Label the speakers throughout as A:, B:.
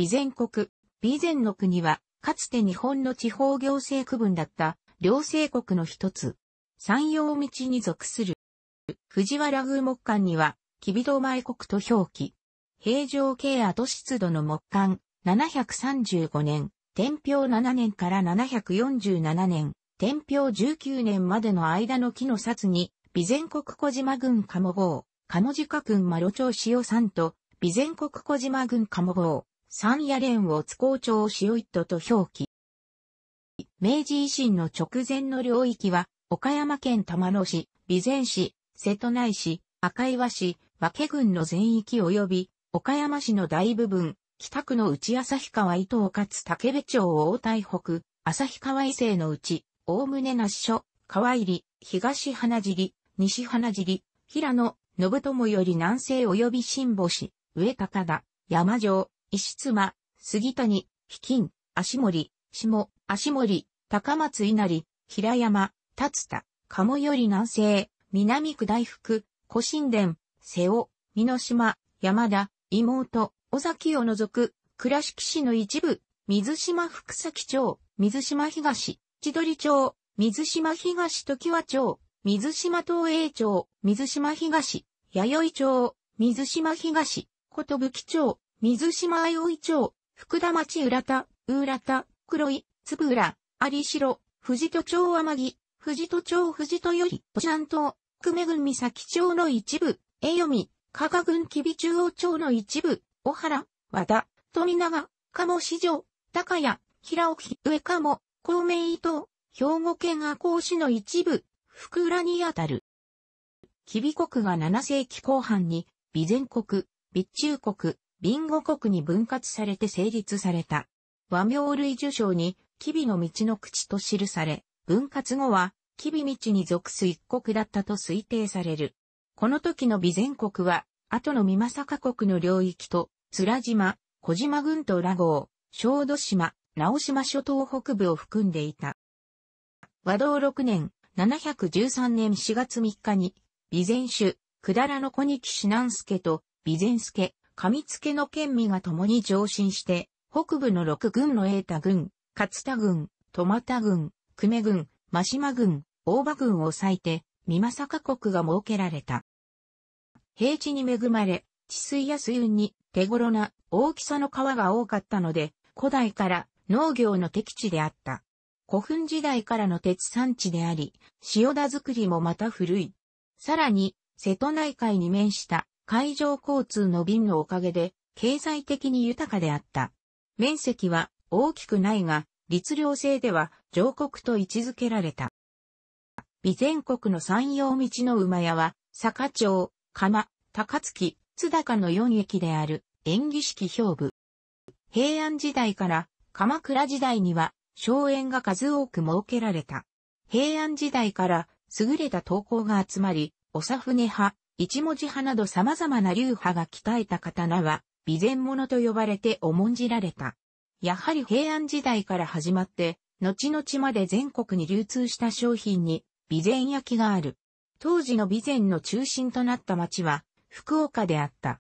A: 備前国、備前の国は、かつて日本の地方行政区分だった、両政国の一つ。山陽道に属する。藤原宮木館には、木ビド前国と表記。平城京跡湿度の木館、735年、天平7年から747年、天平19年までの間の木の札に、備前国小島郡鴨郷、鴨鹿郡丸町塩山と、備前国小島郡鴨号。三夜連を津校長を塩一都と表記。明治維新の直前の領域は、岡山県玉野市、備前市、瀬戸内市、赤岩市、和気郡の全域及び、岡山市の大部分、北区の内旭川伊東つ竹部町大台北、旭川伊勢の内、大な那所、川入、東花尻、西花尻、平野、信友より南西及び新保市、上高田、山城、石妻、杉谷、飛金、足森、下、足森、高松稲荷、平山、立田、鴨より南西、南区大福、古神殿、瀬尾、美濃島、山田、妹、尾崎を除く、倉敷市の一部、水島福崎町、水島東、千鳥町、水島東時和町、水島東栄町、水島東、弥生町、水島東、ことぶき町、水島相生町、福田町浦田、浦田、黒井、粒浦、有城、藤戸町天城、藤戸町藤戸より、都ん島、久米郡三崎町の一部、江読み、加賀郡吉備中央町の一部、小原、和田、富永、鴨市場、高谷、平沖、上鴨、公明伊東、兵庫県赤穂市の一部、福浦にあたる。吉備国が7世紀後半に、備前国、備中国、ビンゴ国に分割されて成立された。和名類受賞に、吉備の道の口と記され、分割後は、吉備道に属す一国だったと推定される。この時の備前国は、後の美政国の領域と、津島、小島群と羅郷、小豆島、直島諸島北部を含んでいた。和道6年、713年4月3日に、備前主、くだらの小西南助と、備前助、上付の県民が共に上申して、北部の6軍の栄太軍、勝田軍、戸田軍、久米軍、真島軍、大場軍を抑いて、美政国が設けられた。平地に恵まれ、治水や水運に手頃な大きさの川が多かったので、古代から農業の適地であった。古墳時代からの鉄産地であり、塩田作りもまた古い。さらに、瀬戸内海に面した海上交通の便のおかげで、経済的に豊かであった。面積は大きくないが、律令制では上国と位置づけられた。備前国の山陽道の馬屋は、坂町、釜、高槻、津高の四駅である、演技式表部。平安時代から鎌倉時代には、荘園が数多く設けられた。平安時代から優れた投稿が集まり、長船派、一文字派など様々な流派が鍛えた刀は、備前物と呼ばれて重んじられた。やはり平安時代から始まって、後々まで全国に流通した商品に、備前焼きがある。当時の備前の中心となった町は、福岡であった。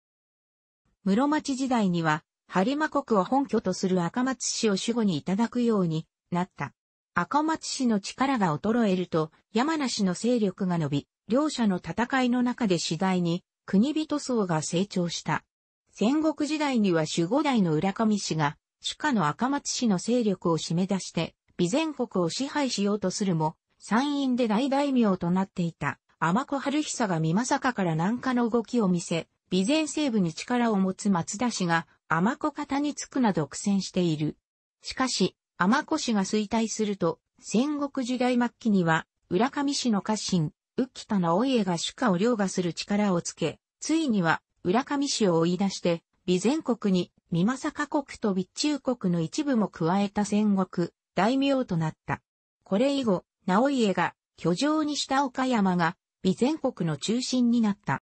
A: 室町時代には、播磨国を本拠とする赤松市を主語にいただくようになった。赤松市の力が衰えると、山梨の勢力が伸び、両者の戦いの中で次第に国人層が成長した。戦国時代には守護代の浦上氏が、主家の赤松氏の勢力を締め出して、備前国を支配しようとするも、山陰で大大名となっていた、天子春久が美政から南下の動きを見せ、備前西部に力を持つ松田氏が、天子方につくなど苦戦している。しかし、天子氏が衰退すると、戦国時代末期には、浦上氏の家臣、浮田直家が主家を凌駕する力をつけ、ついには、浦上氏を追い出して、備前国に、美政国と備中国の一部も加えた戦国、大名となった。これ以後、直家が、居城にした岡山が、備前国の中心になった。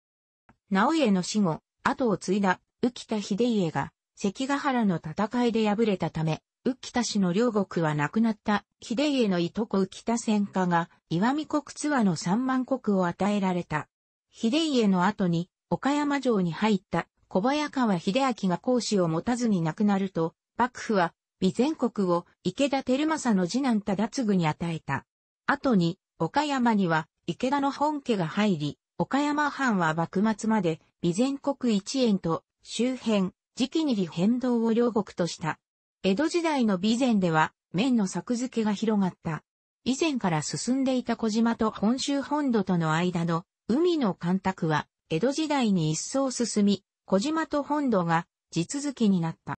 A: 直家の死後、後を継いだ、浮田秀家が、関ヶ原の戦いで敗れたため、浮田氏の両国は亡くなった秀家のいとこ浮田戦家が岩見国津和の三万国を与えられた。秀家の後に岡山城に入った小早川秀明が講師を持たずに亡くなると、幕府は備前国を池田輝正の次男忠次に与えた。後に岡山には池田の本家が入り、岡山藩は幕末まで備前国一円と周辺、時期に利変動を両国とした。江戸時代の備前では、綿の作付けが広がった。以前から進んでいた小島と本州本土との間の海の干拓は、江戸時代に一層進み、小島と本土が地続きになった。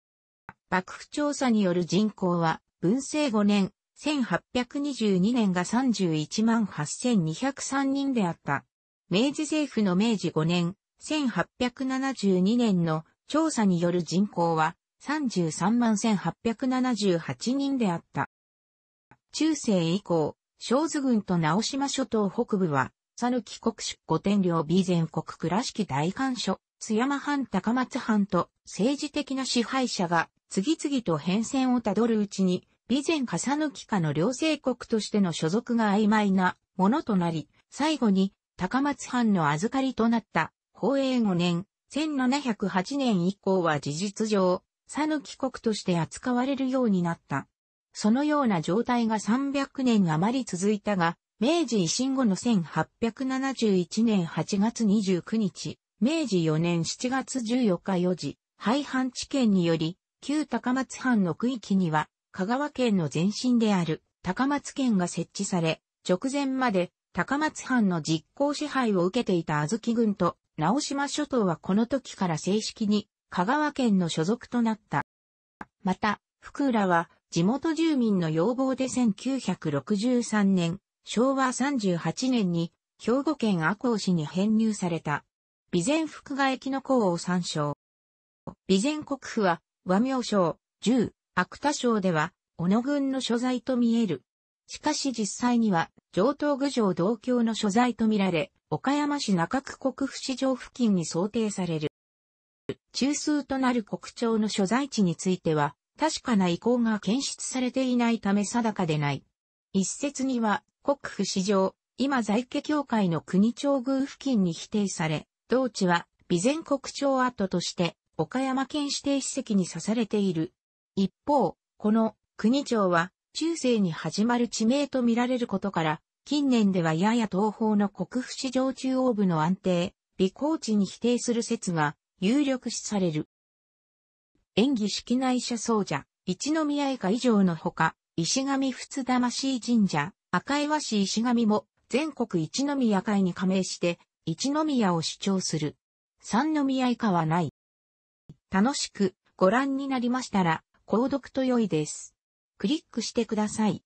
A: 幕府調査による人口は、文政5年、1822年が31万8203人であった。明治政府の明治5年、1872年の調査による人口は、33万1878人であった。中世以降、小津軍と直島諸島北部は、佐抜国主五天領備前国倉敷大官所、津山藩高松藩と政治的な支配者が次々と変遷をたどるうちに、備前か抜岐かの両政国としての所属が曖昧なものとなり、最後に高松藩の預かりとなった、宝永5年、1708年以降は事実上、サヌキ国として扱われるようになった。そのような状態が300年余り続いたが、明治維新後の1871年8月29日、明治4年7月14日4時、廃藩置県により、旧高松藩の区域には、香川県の前身である高松県が設置され、直前まで高松藩の実行支配を受けていた小豆郡と直島諸島はこの時から正式に香川県の所属となった。また、福浦は地元住民の要望で1963年、昭和38年に兵庫県赤穂市に編入された。備前福賀駅の港を参照。備前国府は和名省、十、芥田省では小野郡の所在と見える。しかし実際には上東郡上同郷の所在とみられ、岡山市中区国府市場付近に想定される。中枢となる国庁の所在地については、確かな意向が検出されていないため定かでない。一説には、国府史上、今在家協会の国庁宮付近に否定され、同地は、備前国庁跡として、岡山県指定史跡に刺されている。一方、この国庁は、中世に始まる地名と見られることから、近年ではやや東方の国府市場中央部の安定、備高地に否定する説が有力視される。演技式内社僧者、一宮以下以上のほか、石神仏魂神社、赤岩市石神も全国一宮会に加盟して、一宮を主張する。三宮以下はない。楽しくご覧になりましたら、購読と良いです。クリックしてください。